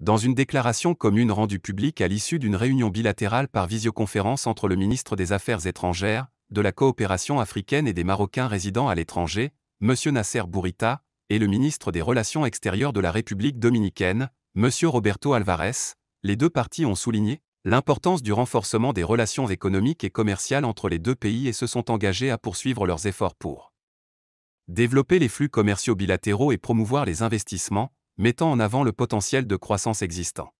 dans une déclaration commune rendue publique à l'issue d'une réunion bilatérale par visioconférence entre le ministre des Affaires étrangères, de la coopération africaine et des Marocains résidant à l'étranger, M. Nasser Bourita, et le ministre des Relations extérieures de la République dominicaine, M. Roberto Alvarez, les deux parties ont souligné l'importance du renforcement des relations économiques et commerciales entre les deux pays et se sont engagés à poursuivre leurs efforts pour développer les flux commerciaux bilatéraux et promouvoir les investissements, mettant en avant le potentiel de croissance existant.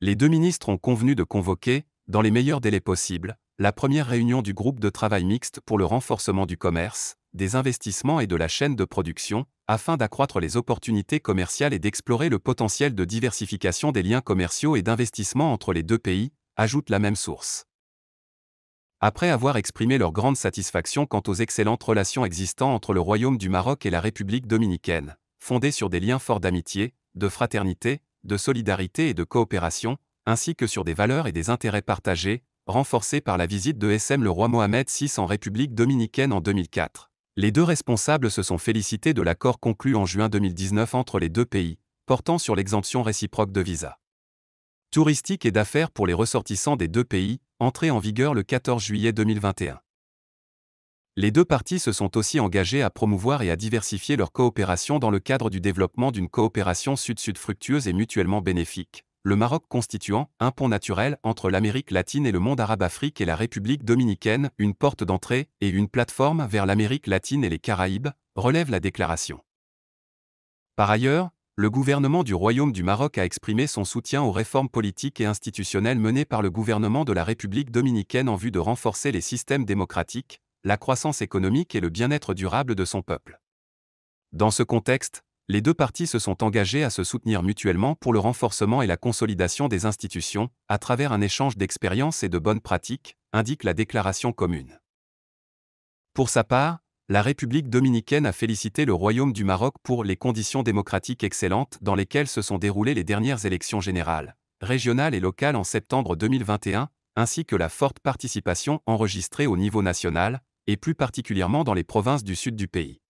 Les deux ministres ont convenu de convoquer, dans les meilleurs délais possibles, la première réunion du groupe de travail mixte pour le renforcement du commerce, des investissements et de la chaîne de production, afin d'accroître les opportunités commerciales et d'explorer le potentiel de diversification des liens commerciaux et d'investissement entre les deux pays, ajoute la même source. Après avoir exprimé leur grande satisfaction quant aux excellentes relations existantes entre le Royaume du Maroc et la République dominicaine, fondé sur des liens forts d'amitié, de fraternité, de solidarité et de coopération, ainsi que sur des valeurs et des intérêts partagés, renforcés par la visite de SM le roi Mohamed VI en République dominicaine en 2004. Les deux responsables se sont félicités de l'accord conclu en juin 2019 entre les deux pays, portant sur l'exemption réciproque de visa. Touristique et d'affaires pour les ressortissants des deux pays, entrée en vigueur le 14 juillet 2021. Les deux parties se sont aussi engagées à promouvoir et à diversifier leur coopération dans le cadre du développement d'une coopération sud-sud fructueuse et mutuellement bénéfique. Le Maroc constituant un pont naturel entre l'Amérique latine et le monde arabe-afrique et la République dominicaine, une porte d'entrée et une plateforme vers l'Amérique latine et les Caraïbes, relève la déclaration. Par ailleurs, le gouvernement du Royaume du Maroc a exprimé son soutien aux réformes politiques et institutionnelles menées par le gouvernement de la République dominicaine en vue de renforcer les systèmes démocratiques, la croissance économique et le bien-être durable de son peuple. Dans ce contexte, les deux parties se sont engagées à se soutenir mutuellement pour le renforcement et la consolidation des institutions, à travers un échange d'expériences et de bonnes pratiques, indique la déclaration commune. Pour sa part, la République dominicaine a félicité le Royaume du Maroc pour les conditions démocratiques excellentes dans lesquelles se sont déroulées les dernières élections générales, régionales et locales en septembre 2021, ainsi que la forte participation enregistrée au niveau national, et plus particulièrement dans les provinces du sud du pays.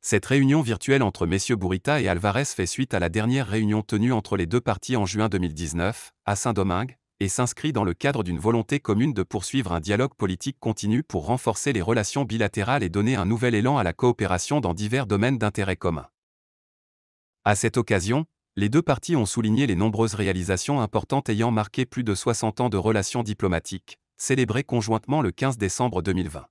Cette réunion virtuelle entre messieurs Bourita et Alvarez fait suite à la dernière réunion tenue entre les deux parties en juin 2019, à Saint-Domingue, et s'inscrit dans le cadre d'une volonté commune de poursuivre un dialogue politique continu pour renforcer les relations bilatérales et donner un nouvel élan à la coopération dans divers domaines d'intérêt commun. À cette occasion, les deux parties ont souligné les nombreuses réalisations importantes ayant marqué plus de 60 ans de relations diplomatiques, célébré conjointement le 15 décembre 2020.